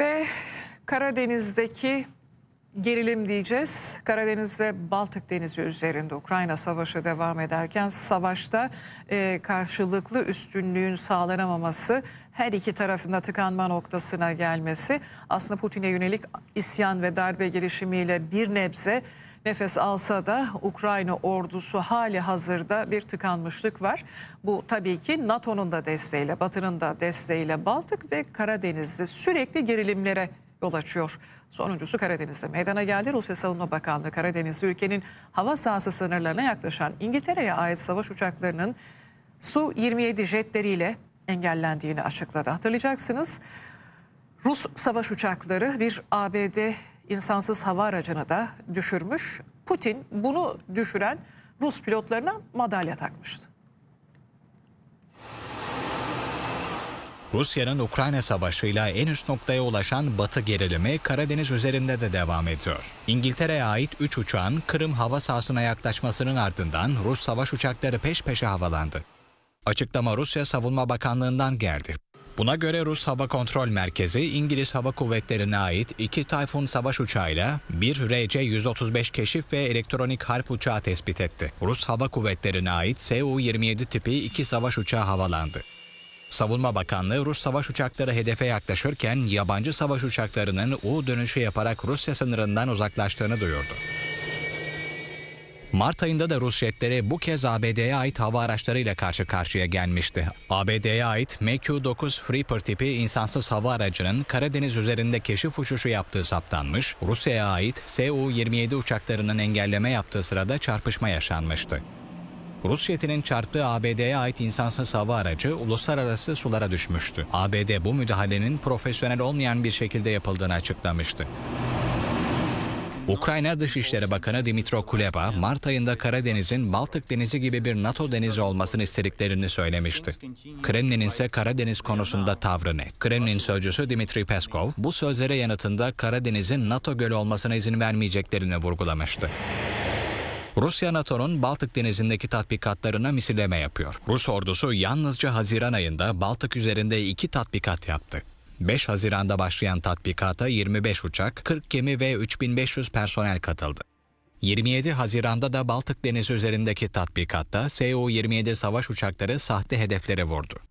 Ve Karadeniz'deki gerilim diyeceğiz. Karadeniz ve Baltık Denizi üzerinde Ukrayna Savaşı devam ederken savaşta e, karşılıklı üstünlüğün sağlanamaması her iki tarafında tıkanma noktasına gelmesi aslında Putin'e yönelik isyan ve darbe girişimiyle bir nebze nefes alsa da Ukrayna ordusu hali hazırda bir tıkanmışlık var. Bu tabii ki NATO'nun da desteğiyle, Batı'nın da desteğiyle Baltık ve Karadeniz'de sürekli gerilimlere yol açıyor. Sonuncusu Karadeniz'de meydana geldi. Rusya Savunma Bakanlığı Karadeniz'de ülkenin hava sahası sınırlarına yaklaşan İngiltere'ye ait savaş uçaklarının Su-27 jetleriyle engellendiğini açıkladı. Hatırlayacaksınız Rus savaş uçakları bir ABD insansız hava aracını da düşürmüş. Putin bunu düşüren Rus pilotlarına madalya takmıştı. Rusya'nın Ukrayna savaşıyla en üst noktaya ulaşan batı gerilimi Karadeniz üzerinde de devam ediyor. İngiltere'ye ait 3 uçağın Kırım hava sahasına yaklaşmasının ardından Rus savaş uçakları peş peşe havalandı. Açıklama Rusya Savunma Bakanlığı'ndan geldi. Buna göre Rus Hava Kontrol Merkezi İngiliz Hava Kuvvetleri'ne ait iki Tayfun savaş uçağıyla bir RC-135 keşif ve elektronik harp uçağı tespit etti. Rus Hava Kuvvetleri'ne ait Su-27 tipi iki savaş uçağı havalandı. Savunma Bakanlığı Rus savaş uçakları hedefe yaklaşırken yabancı savaş uçaklarının U dönüşü yaparak Rusya sınırından uzaklaştığını duyurdu. Mart ayında da Rus jetleri bu kez ABD'ye ait hava araçlarıyla karşı karşıya gelmişti. ABD'ye ait MQ-9 Reaper tipi insansız hava aracının Karadeniz üzerinde keşif uçuşu yaptığı saptanmış, Rusya'ya ait Su-27 uçaklarının engelleme yaptığı sırada çarpışma yaşanmıştı. Rus jetinin çarptığı ABD'ye ait insansız hava aracı uluslararası sulara düşmüştü. ABD bu müdahalenin profesyonel olmayan bir şekilde yapıldığını açıklamıştı. Ukrayna Dışişleri Bakanı Dimitro Kuleba, Mart ayında Karadeniz'in Baltık Denizi gibi bir NATO denizi olmasını istediklerini söylemişti. Kremlin'in ise Karadeniz konusunda tavrı net. Kremlin sözcüsü Dimitri Peskov, bu sözlere yanıtında Karadeniz'in NATO gölü olmasına izin vermeyeceklerini vurgulamıştı. Rusya NATO'nun Baltık denizindeki tatbikatlarına misilleme yapıyor. Rus ordusu yalnızca Haziran ayında Baltık üzerinde iki tatbikat yaptı. 5 Haziran'da başlayan tatbikata 25 uçak, 40 gemi ve 3500 personel katıldı. 27 Haziran'da da Baltık Denizi üzerindeki tatbikatta SU-27 savaş uçakları sahte hedeflere vurdu.